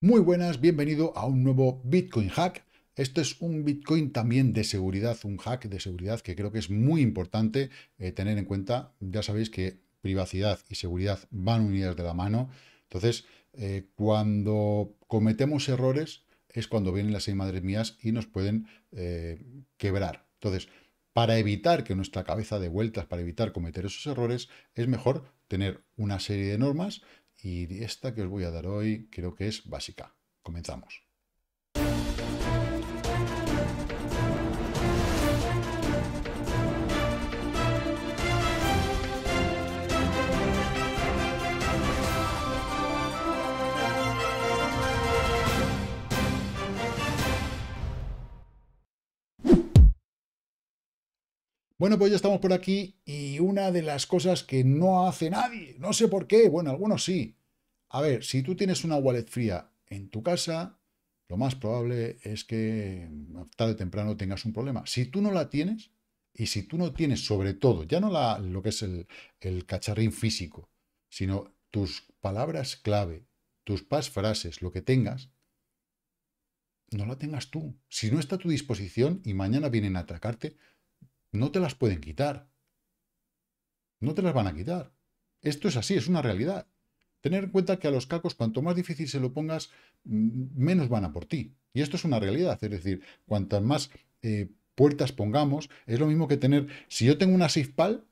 Muy buenas, bienvenido a un nuevo Bitcoin Hack. Esto es un Bitcoin también de seguridad, un hack de seguridad que creo que es muy importante eh, tener en cuenta. Ya sabéis que privacidad y seguridad van unidas de la mano. Entonces, eh, cuando cometemos errores es cuando vienen las seis madres mías y nos pueden eh, quebrar. Entonces, para evitar que nuestra cabeza dé vueltas, para evitar cometer esos errores, es mejor tener una serie de normas y esta que os voy a dar hoy creo que es básica. Comenzamos. Bueno, pues ya estamos por aquí y una de las cosas que no hace nadie, no sé por qué, bueno, algunos sí. A ver, si tú tienes una wallet fría en tu casa, lo más probable es que tarde o temprano tengas un problema. Si tú no la tienes y si tú no tienes sobre todo, ya no la, lo que es el, el cacharrín físico, sino tus palabras clave, tus pas frases, lo que tengas, no la tengas tú. Si no está a tu disposición y mañana vienen a atacarte, no te las pueden quitar. No te las van a quitar. Esto es así, es una realidad. Tener en cuenta que a los cacos, cuanto más difícil se lo pongas, mm, menos van a por ti. Y esto es una realidad. Es decir, cuantas más eh, puertas pongamos, es lo mismo que tener. Si yo tengo una SIFPAL,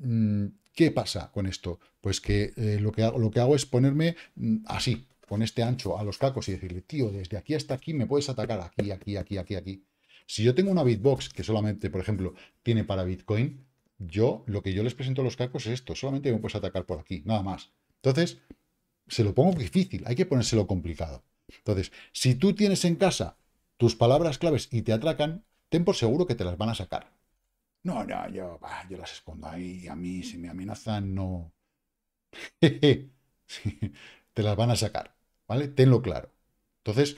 mm, ¿qué pasa con esto? Pues que, eh, lo, que lo que hago es ponerme mm, así, con este ancho a los cacos y decirle, tío, desde aquí hasta aquí me puedes atacar aquí, aquí, aquí, aquí, aquí. Si yo tengo una Bitbox que solamente, por ejemplo, tiene para Bitcoin, yo lo que yo les presento a los cacos es esto, solamente me puedes atacar por aquí, nada más. Entonces, se lo pongo difícil, hay que ponérselo complicado. Entonces, si tú tienes en casa tus palabras claves y te atracan, ten por seguro que te las van a sacar. No, no, yo, yo las escondo ahí, a mí si me amenazan, no. te las van a sacar, ¿vale? Tenlo claro. Entonces,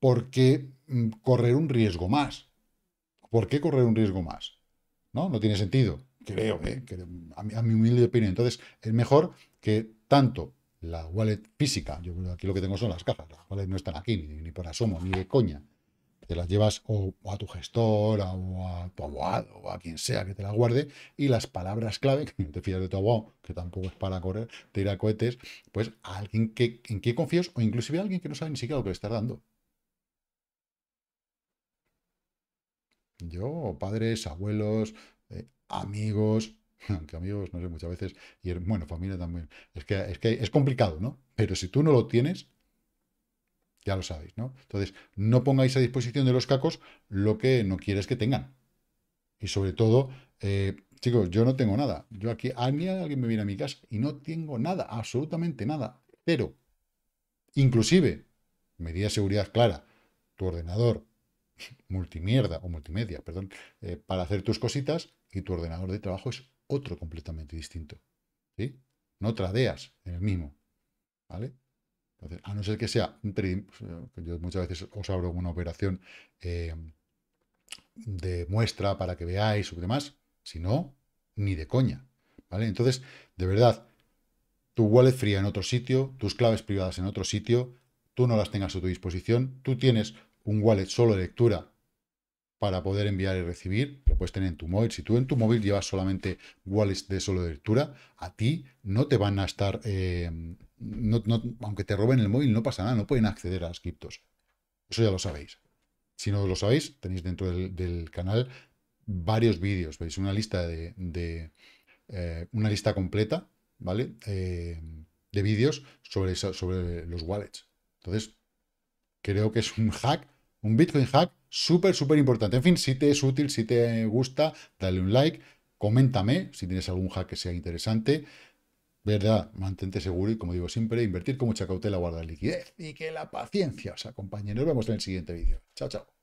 ¿por qué mm, correr un riesgo más? ¿Por qué correr un riesgo más? No, no tiene sentido, creo, ¿eh? a, mi, humilde opinión. Entonces, es mejor que tanto la wallet física, yo aquí lo que tengo son las cajas, las wallets no están aquí, ni, por asomo, ni de coña. Te las llevas o, a tu gestor, o a tu abogado, o a quien sea que te la guarde, y las palabras clave, que te fías de tu abogado, que tampoco es para correr, te irá cohetes, pues a alguien que, en quien confías, o inclusive a alguien que no sabe ni siquiera lo que le estás dando. Yo, padres, abuelos, eh, amigos, aunque amigos, no sé, muchas veces, y bueno, familia también. Es que, es que es complicado, ¿no? Pero si tú no lo tienes, ya lo sabéis, ¿no? Entonces, no pongáis a disposición de los cacos lo que no quieres que tengan. Y sobre todo, eh, chicos, yo no tengo nada. Yo aquí, a mí alguien me viene a mi casa y no tengo nada, absolutamente nada, pero Inclusive, medida de seguridad clara, tu ordenador, multimierda o multimedia, perdón, eh, para hacer tus cositas y tu ordenador de trabajo es otro completamente distinto. ¿sí? No tradeas en el mismo. ¿Vale? Entonces, a no ser que sea un pues, eh, yo muchas veces os abro una operación eh, de muestra para que veáis o demás, si no, ni de coña. ¿Vale? Entonces, de verdad, tu wallet fría en otro sitio, tus claves privadas en otro sitio, tú no las tengas a tu disposición, tú tienes un wallet solo de lectura para poder enviar y recibir, lo puedes tener en tu móvil. Si tú en tu móvil llevas solamente wallets de solo de lectura, a ti no te van a estar, eh, no, aunque te roben el móvil, no pasa nada, no pueden acceder a las criptos. Eso ya lo sabéis. Si no lo sabéis, tenéis dentro del, canal varios vídeos, veis una lista de, de eh, una lista completa, ¿vale? Eh, de vídeos sobre, sobre los wallets. Entonces, creo que es un hack un Bitcoin hack súper, súper importante. En fin, si te es útil, si te gusta, dale un like, coméntame si tienes algún hack que sea interesante. Verdad, mantente seguro y como digo siempre, invertir con mucha cautela, guardar liquidez y que la paciencia os acompañe. Nos vemos en el siguiente vídeo. Chao, chao.